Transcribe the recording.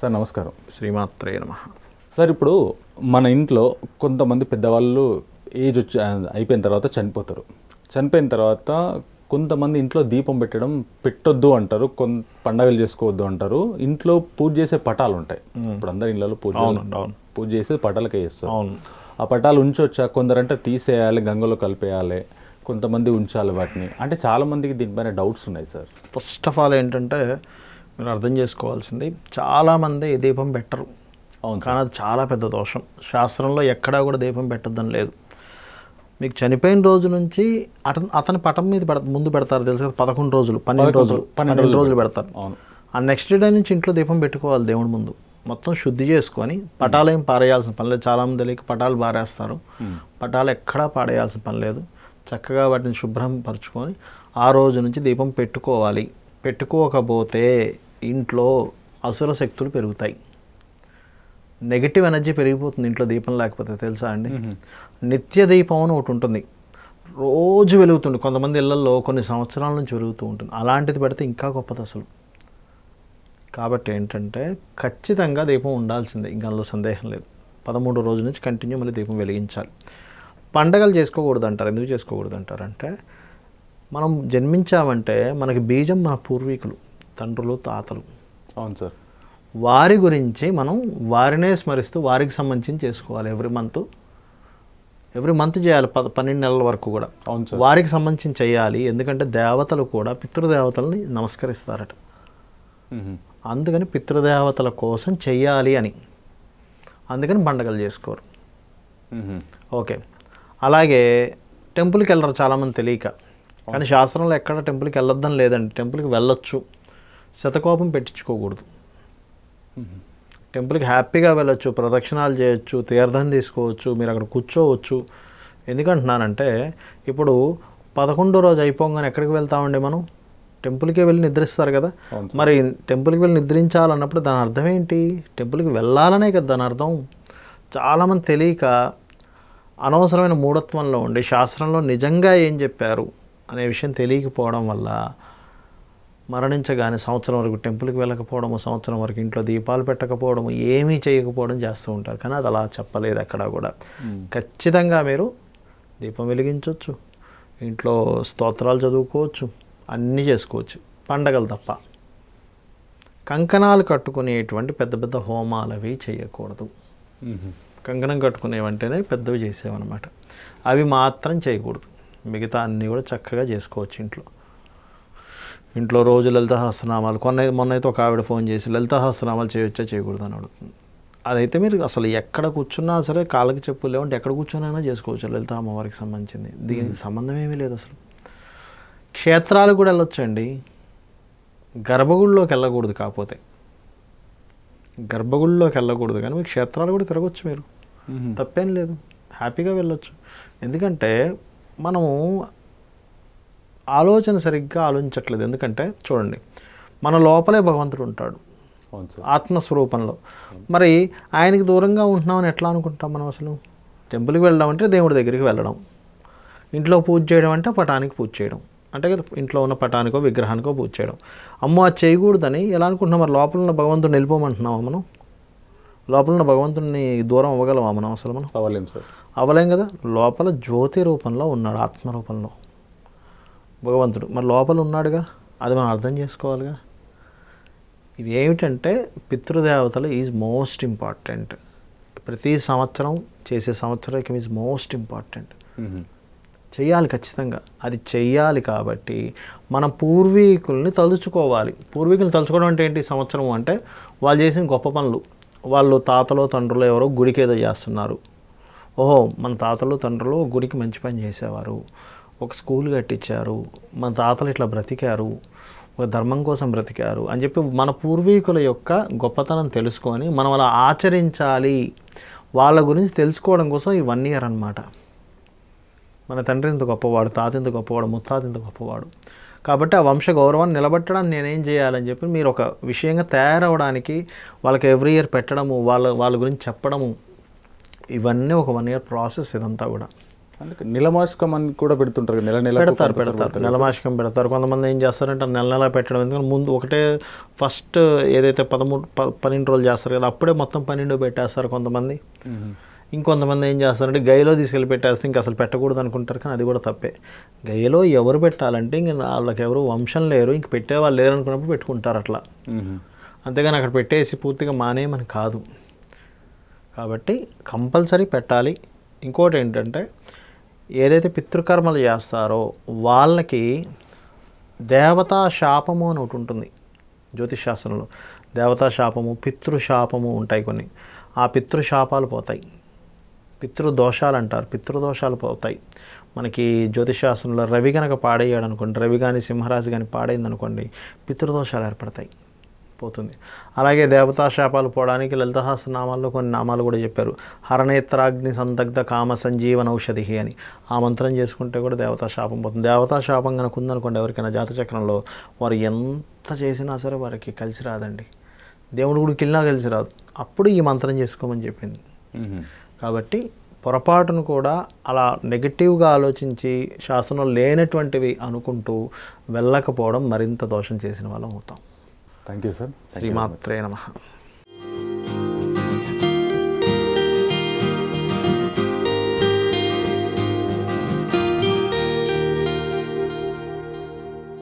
sir నమస్కారం శ్రీమాత్రే నమ సార్ ఇప్పుడు మన ఇంట్లో కొంతమంది పెద్దవాళ్ళు ఏజ్ వచ్చి అయిపోయిన తర్వాత చనిపోతారు చనిపోయిన తర్వాత కొంతమంది ఇంట్లో దీపం పెట్టడం పెట్టొద్దు అంటారు కొంత పండగలు చేసుకోవద్దు అంటారు ఇంట్లో పూజ చేసే పటాలు ఉంటాయి ఇప్పుడు అందరి ఇళ్ళలో పూజ పూజ చేసే పటాలకే చేస్తారు ఆ పటాలు ఉంచొచ్చా కొందరంటే తీసేయాలి గంగలో కలిపేయాలి కొంతమంది ఉంచాలి వాటిని అంటే చాలామందికి దీనిపైన డౌట్స్ ఉన్నాయి సార్ ఫస్ట్ ఆఫ్ ఆల్ ఏంటంటే మీరు అర్థం చేసుకోవాల్సింది చాలామంది దీపం పెట్టరు అవును కానీ అది చాలా పెద్ద దోషం శాస్త్రంలో ఎక్కడా కూడా దీపం పెట్టద్దని లేదు మీకు చనిపోయిన రోజు నుంచి అతను అతని పటం మీద పెడ ముందు పెడతారు తెలుసు కదా పదకొండు రోజులు పన్నెండు రోజులు పన్నెండు రోజులు పెడతారు అవును ఆ నెక్స్ట్ డే నుంచి ఇంట్లో దీపం పెట్టుకోవాలి దేవుడి ముందు మొత్తం శుద్ధి చేసుకొని పటాలేం పారేయాల్సిన పని లేదు చాలామంది తెలియక పటాలు పారేస్తారు పటాలు ఎక్కడా పాడేయాల్సిన పని లేదు చక్కగా వాటిని శుభ్రం పరుచుకొని ఆ రోజు నుంచి దీపం పెట్టుకోవాలి పెట్టుకోకపోతే ఇంట్లో అసుర శక్తులు పెరుగుతాయి నెగిటివ్ ఎనర్జీ పెరిగిపోతుంది ఇంట్లో దీపం లేకపోతే తెలుసా అండి నిత్య దీపం అని ఒకటి ఉంటుంది రోజు వెలుగుతుంది కొంతమంది ఇళ్లలో కొన్ని సంవత్సరాల నుంచి వెలుగుతూ ఉంటుంది అలాంటిది పెడితే ఇంకా గొప్పది అసలు కాబట్టి ఏంటంటే ఖచ్చితంగా దీపం ఉండాల్సిందే ఇంకా అందులో సందేహం లేదు పదమూడు రోజుల నుంచి కంటిన్యూ మళ్ళీ దీపం వెలిగించాలి పండగలు చేసుకోకూడదు అంటారు ఎందుకు చేసుకోకూడదు అంటారంటే మనం జన్మించామంటే మనకి బీజం మన పూర్వీకులు తండ్రులు తాతలు అవును సార్ వారి గురించి మనం వారినే స్మరిస్తూ వారికి సంబంధించి చేసుకోవాలి ఎవ్రీ మంత్ ఎవ్రీ మంత్ చేయాలి పద పన్నెండు నెలల వరకు కూడా అవును సార్ వారికి సంబంధించి చేయాలి ఎందుకంటే దేవతలు కూడా పితృదేవతలని నమస్కరిస్తారట అందుకని పితృదేవతల కోసం చెయ్యాలి అని అందుకని పండగలు చేసుకోరు ఓకే అలాగే టెంపుల్కి వెళ్ళరు చాలామంది తెలియక కానీ శాస్త్రంలో ఎక్కడ టెంపుల్కి వెళ్ళొద్దని లేదండి టెంపుల్కి వెళ్ళొచ్చు శతకోపం పెట్టించుకోకూడదు టెంపుల్కి హ్యాపీగా వెళ్ళొచ్చు ప్రదక్షిణాలు చేయొచ్చు తీర్థం తీసుకోవచ్చు మీరు అక్కడ కూర్చోవచ్చు ఎందుకంటున్నానంటే ఇప్పుడు పదకొండో రోజు అయిపోగానే ఎక్కడికి వెళ్తామండి మనం టెంపుల్కే వెళ్ళి నిద్రిస్తారు కదా మరి టెంపుల్కి వెళ్ళి నిద్రించాలన్నప్పుడు దాని అర్థం ఏంటి టెంపుల్కి వెళ్ళాలనే కదా దాని అర్థం చాలామంది తెలియక అనవసరమైన మూఢత్వంలో ఉండి శాస్త్రంలో నిజంగా ఏం చెప్పారు అనే విషయం తెలియకపోవడం వల్ల మరణించగానే సంవత్సరం వరకు టెంపుల్కి వెళ్ళకపోవడము సంవత్సరం వరకు ఇంట్లో దీపాలు పెట్టకపోవడము ఏమీ చేయకపోవడం చేస్తూ ఉంటారు కానీ అది అలా చెప్పలేదు అక్కడ కూడా ఖచ్చితంగా మీరు దీపం వెలిగించవచ్చు ఇంట్లో స్తోత్రాలు చదువుకోవచ్చు అన్నీ చేసుకోవచ్చు పండగలు తప్ప కంకణాలు కట్టుకునేటువంటి పెద్ద పెద్ద హోమాలు అవి చేయకూడదు కంకణం కట్టుకునేవంటేనే పెద్దవి చేసేవన్నమాట అవి మాత్రం చేయకూడదు మిగతా అన్నీ కూడా చక్కగా చేసుకోవచ్చు ఇంట్లో ఇంట్లో రోజు లలిత హస్తనామాలు కొన్న మొన్నైతే ఒక ఆవిడ ఫోన్ చేసి లలిత హస్తనామాలు చేయొచ్చా చేయకూడదు అని అడుగుతుంది అదైతే మీరు అసలు ఎక్కడ కూర్చున్నా సరే కాళ్ళకి చెప్పు లేవంటే ఎక్కడ కూర్చున్నా చేసుకోవచ్చు లలిత అమ్మవారికి సంబంధించింది దీనికి సంబంధం ఏమీ లేదు అసలు క్షేత్రాలు కూడా వెళ్ళొచ్చండి గర్భగుడిలోకి వెళ్ళకూడదు కాకపోతే గర్భగుడిలోకి వెళ్ళకూడదు కానీ మీ క్షేత్రాలు కూడా తిరగచ్చు మీరు తప్పేం లేదు హ్యాపీగా వెళ్ళొచ్చు ఎందుకంటే మనము ఆలోచన సరిగ్గా ఆలోచించట్లేదు ఎందుకంటే చూడండి మన లోపలే భగవంతుడు ఉంటాడు ఆత్మస్వరూపంలో మరి ఆయనకి దూరంగా ఉంటున్నామని ఎట్లా అనుకుంటాం మనం అసలు టెంపుల్కి వెళ్ళడం అంటే దేవుడి దగ్గరికి వెళ్ళడం ఇంట్లో పూజ చేయడం అంటే పటానికి పూజ చేయడం అంటే కదా ఇంట్లో ఉన్న పటానికో విగ్రహానికో పూజ చేయడం అమ్మ అది చేయకూడదని ఎలా అనుకుంటున్నాం మరి లోపల ఉన్న భగవంతుడిని వెళ్ళిపోమంటున్నామా మనం లోపల ఉన్న భగవంతుడిని దూరం అవ్వగలమా మనం అసలు మనం అవ్వలేం సార్ అవ్వలేం కదా లోపల జ్యోతి రూపంలో ఉన్నాడు ఆత్మ రూపంలో భగవంతుడు మరి లోపల ఉన్నాడుగా అది మనం అర్థం చేసుకోవాలిగా ఇవి ఏమిటంటే పితృదేవతలు ఈజ్ మోస్ట్ ఇంపార్టెంట్ ప్రతి సంవత్సరం చేసే సంవత్సరం ఈజ్ మోస్ట్ ఇంపార్టెంట్ చేయాలి ఖచ్చితంగా అది చెయ్యాలి కాబట్టి మన పూర్వీకుల్ని తలుచుకోవాలి పూర్వీకుల్ని తలుచుకోవడం అంటే ఏంటి సంవత్సరం అంటే వాళ్ళు చేసిన గొప్ప పనులు వాళ్ళు తాతలో తండ్రులు ఎవరో గుడికి ఏదో చేస్తున్నారు ఓహో మన తాతలు తండ్రులు గుడికి మంచి పని చేసేవారు ఒక స్కూల్ కట్టించారు మన తాతలు ఇట్లా బ్రతికారు ఒక ధర్మం కోసం బ్రతికారు అని చెప్పి మన పూర్వీకుల యొక్క గొప్పతనం తెలుసుకొని మనం అలా ఆచరించాలి వాళ్ళ గురించి తెలుసుకోవడం కోసం ఈ వన్ ఇయర్ అనమాట మన తండ్రి ఇంత గొప్పవాడు తాత ఇంత గొప్పవాడు ముత్తాత ఇంత గొప్పవాడు కాబట్టి ఆ వంశ గౌరవాన్ని నిలబెట్టడానికి నేనేం చేయాలని చెప్పి మీరు ఒక విషయంగా తయారవడానికి వాళ్ళకి ఎవ్రీ ఇయర్ పెట్టడము వాళ్ళ వాళ్ళ గురించి చెప్పడము ఇవన్నీ ఒక వన్ ఇయర్ ప్రాసెస్ ఇదంతా కూడా నిలమాషకం అని కూడా పెడుతుంటారు నెల నెల పెడతారు పెడతారు నెలమాషకం పెడతారు కొంతమంది ఏం చేస్తారంటే నెల నెల పెట్టడం ఎందుకంటే ముందు ఒకటే ఫస్ట్ ఏదైతే పదమూడు పన్నెండు రోజులు చేస్తారు కదా అప్పుడే మొత్తం పన్నెండు పెట్టేస్తారు కొంతమంది ఇంకొంతమంది ఏం చేస్తారంటే గైలో తీసుకెళ్ళి పెట్టేస్తే ఇంక అసలు పెట్టకూడదు అనుకుంటారు కానీ అది కూడా తప్పే గైలో ఎవరు పెట్టాలంటే ఇంక వాళ్ళకి ఎవరు వంశం లేరు ఇంక పెట్టేవాళ్ళు లేరు అనుకున్నప్పుడు పెట్టుకుంటారు అట్లా అంతేగాని అక్కడ పెట్టేసి పూర్తిగా మానేయమని కాదు కాబట్టి కంపల్సరీ పెట్టాలి ఇంకోటి ఏంటంటే ఏదైతే పితృకర్మలు చేస్తారో వాళ్ళకి దేవతా శాపము అని ఒకటి ఉంటుంది జ్యోతిష్ శాస్త్రంలో దేవతా శాపము పితృశాపము ఉంటాయి కొన్ని ఆ పితృశాపాలు పోతాయి పితృదోషాలు అంటారు పితృదోషాలు పోతాయి మనకి జ్యోతిష్ శాస్త్రంలో రవి కనుక పాడేయాడు అనుకోండి రవి కానీ సింహరాజు కానీ పాడైంది అనుకోండి పితృదోషాలు ఏర్పడతాయి పోతుంది అలాగే దేవతా శాపాలు పోవడానికి లలితహాస్రనామాల్లో కొన్ని నామాలు కూడా చెప్పారు హరణేత్రాగ్ని సందగ్ధ కామ సంజీవన ఔషధి అని ఆ మంత్రం చేసుకుంటే కూడా దేవతా శాపం పోతుంది దేవతా శాపం కనుక ఉందనుకోండి ఎవరికైనా జాతచక్రంలో వారు ఎంత చేసినా సరే వారికి కలిసి రాదండి దేవుడు కూడా కిల్లా కలిసి రాదు అప్పుడు ఈ మంత్రం చేసుకోమని చెప్పింది కాబట్టి పొరపాటును కూడా అలా నెగిటివ్గా ఆలోచించి శాసనం లేనటువంటివి అనుకుంటూ వెళ్ళకపోవడం మరింత దోషం చేసిన వాళ్ళం అవుతాం థ్యాంక్ యూ సార్ శ్రీమాత్రే నమ